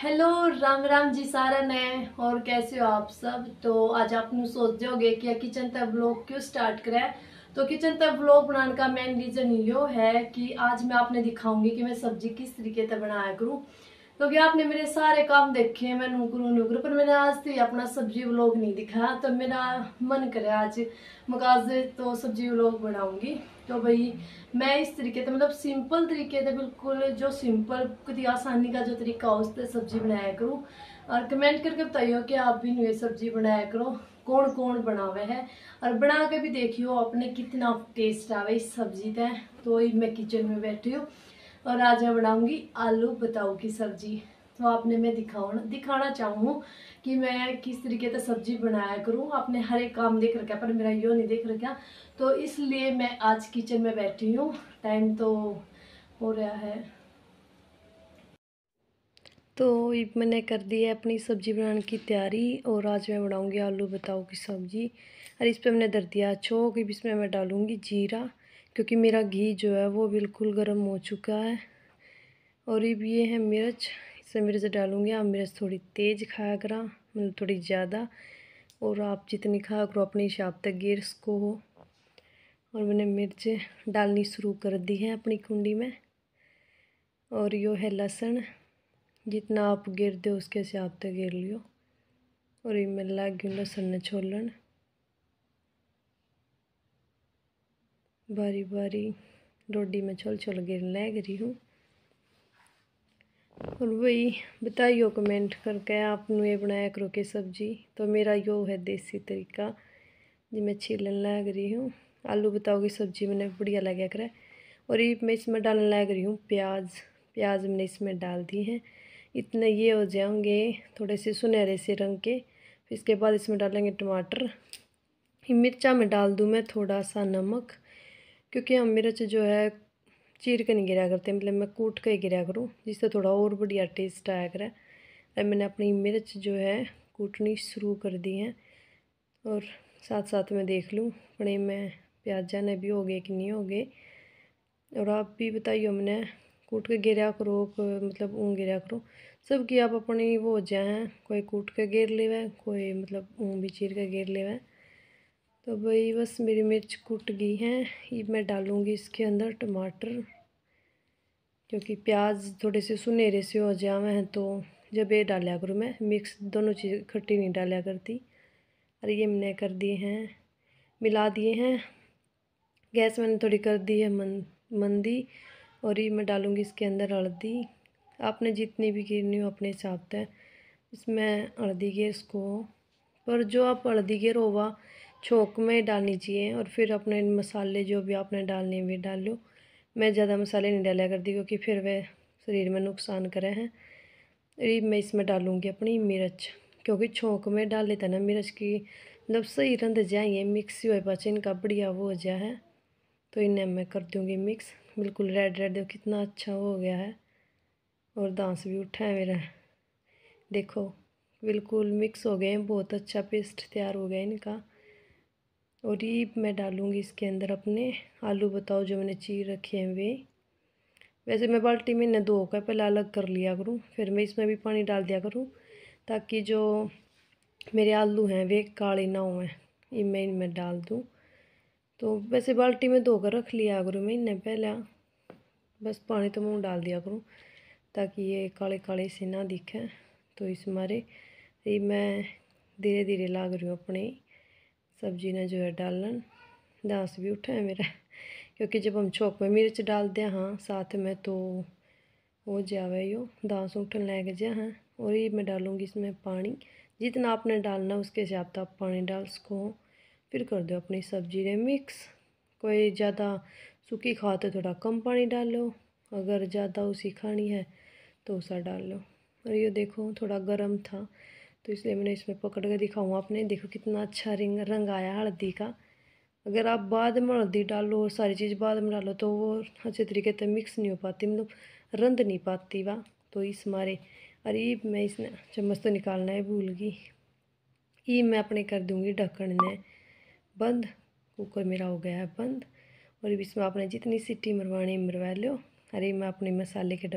hello Ram Ram जी सारा है और कैसे हो आप सब तो आज आप सोच हो कि किचन तक ब्लॉग क्यों स्टार्ट करें तो किचन तक ब्लॉग बनाने का मेन रीज़न यो है कि आज मैं आपने दिखाऊंगी कि मैं सब्जी किस तरीके से बनाया करूँ क्योंकि आपने मेरे सारे काम देखे मैं नौकरू नौकरू पर मैंने आज तक अपना सब्जी व्लॉग नहीं दिखाया तो मेरा मन करे आज मकाजे तो सब्जी व्लॉग बनाऊंगी तो भाई मैं इस तरीके से मतलब सिंपल तरीके से बिल्कुल जो सिंपल कुछ आसानी का जो तरीका हो पर सब्जी बनाया करूँ और कमेंट करके बताइए कि आप भी नुए सब्जी बनाया करो कौन कौन बनावे है और बना के भी देखियो अपने कितना टेस्ट आवे इस सब्जी का तो मैं किचन में बैठी हूँ और आज मैं बनाऊंगी आलू बताओ की सब्जी तो आपने मैं दिखाओ दिखाना चाहूँ कि मैं किस तरीके से सब्जी बनाया करूँ आपने हर एक काम देख रखा पर मेरा यो नहीं देख रखा तो इसलिए मैं आज किचन में बैठी हूँ टाइम तो हो रहा है तो मैंने कर दी है अपनी सब्ज़ी बनाने की तैयारी और आज मैं बनाऊंगी आलू बताओ की सब्ज़ी और इस पर मैंने दर दिया कि इसमें मैं डालूँगी जीरा क्योंकि मेरा घी जो है वो बिल्कुल गर्म हो चुका है और अब ये है मिर्च इसमें मिर्च डालूँगी आप मिर्च थोड़ी तेज़ खाया करा मतलब थोड़ी ज़्यादा और आप जितनी खाया करो अपने हिसाब तक गिर को हो और मैंने मिर्च डालनी शुरू कर दी है अपनी कुंडी में और यो है लहसुन जितना आप गिर दो उसके हिसाब तक गिर लियो और ये मैं लाग गई लहसुन छोलन बारी बारी डोडी में छोल छोल गिर लग रही हूँ और वही बताइयो कमेंट करके आपने ये बनाया करो के सब्जी तो मेरा यो है देसी तरीका जी मैं छीलन लग रही हूँ आलू बताओ की सब्जी मैंने बढ़िया लगे करे और ये मैं इसमें डालने लग रही हूँ प्याज प्याज मैंने इसमें डाल दी है इतने ये हो जाएंगे थोड़े से सुनहरे से रंग के फिर इसके बाद इसमें डालेंगे टमाटर मिर्चा में डाल दूँ मैं थोड़ा सा नमक क्योंकि हम मिर्च जो है चीर के नहीं गिरा करते मतलब मैं कूट के गिरा करूँ जिससे थोड़ा और बढ़िया टेस्ट आया करें अब तो मैंने अपनी मिर्च जो है कूटनी शुरू कर दी है और साथ साथ में देख लूँ अपने मैं प्याजा ने भी हो गए कि नहीं हो गए और आप भी बताइए हमने कूट के गिरा करो मतलब ऊँ गिरा करो सब की आप अपनी वो जाए कोई कूट के घेर लेवा कोई मतलब ऊँ भी चीर के घेर लेवा तो भाई बस मेरी मिर्च कुट गई हैं ये मैं डालूँगी इसके अंदर टमाटर क्योंकि प्याज थोड़े से सुनहरे से हो जावे हैं तो जब ये डाला करूँ मैं मिक्स दोनों चीज़ खट्टी नहीं डाला करती और ये मैंने कर दिए हैं मिला दिए हैं गैस मैंने थोड़ी कर दी है मन मंदी और ये मैं डालूँगी इसके अंदर हल्दी आपने जितनी भी गिरनी हो अपने हिसाब से इसमें हल्दी के इसको पर जो आप हल्दी गेर होगा छोंक में डालनी चाहिए और फिर अपने मसाले जो भी आपने डालने वे डाल लो मैं ज़्यादा मसाले नहीं डाला करती क्योंकि फिर वह शरीर में नुकसान करे हैं करीब मैं इसमें डालूँगी अपनी मिर्च क्योंकि छोंक में डाल लेता ना मिर्च की मतलब सही रंध जाइए मिक्स हुए पाचे इनका बढ़िया वो हो जाए है तो इन्हें मैं कर दूँगी मिक्स बिल्कुल रेड रेड कितना अच्छा हो गया है और दांस भी उठा है मेरा देखो बिल्कुल मिक्स हो गए हैं बहुत अच्छा पेस्ट तैयार हो गया इनका और ये मैं डालूँगी इसके अंदर अपने आलू बताओ जो मैंने चीर रखे हैं वे वैसे मैं बाल्टी में न धोकर पहले अलग कर लिया करूँ फिर मैं इसमें भी पानी डाल दिया करूँ ताकि जो मेरे आलू हैं वे काले ना हुए ये मैं इनमें डाल दूँ तो वैसे बाल्टी में धोकर रख लिया करूँ मैं इन्हें पहले बस पानी तो मुँह डाल दिया करूँ ताकि ये काले काले से ना दिखें तो इस मारे ये मैं धीरे धीरे लाग रही हूँ अपने सब्जी ने जो है डालन डांस भी उठा है मेरा क्योंकि जब हम छोंक में मिर्च डालते हैं हाँ साथ में तो हो जावे यो दांस उठन लग जा हाँ और ये मैं डालूँगी इसमें पानी जितना आपने डालना उसके हिसाब से आप पानी डाल सको फिर कर दो अपनी सब्जी ने मिक्स कोई ज़्यादा सूखी खा तो थोड़ा कम पानी डाल लो अगर ज़्यादा उसी खानी है तो उसा डाल लो और ये देखो थोड़ा गर्म था तो इसलिए मैंने इसमें पकड़ के दिखाऊँ आपने देखो कितना अच्छा रिंग रंग आया हल्दी का अगर आप बाद में हल्दी डालो और सारी चीज़ बाद में डालो तो वो अच्छे तरीके से मिक्स नहीं हो पाती मतलब रंध नहीं पाती वाह तो इस मारे और ये मैं इसने चम्मच तो निकालना है भूल गई ये मैं अपने कर दूँगी ढक्कन ने बंद कुकर मेरा हो गया है बंद और इसमें आपने जितनी सीटी मरवानी मरवा लो अरे मैं अपने मसाले के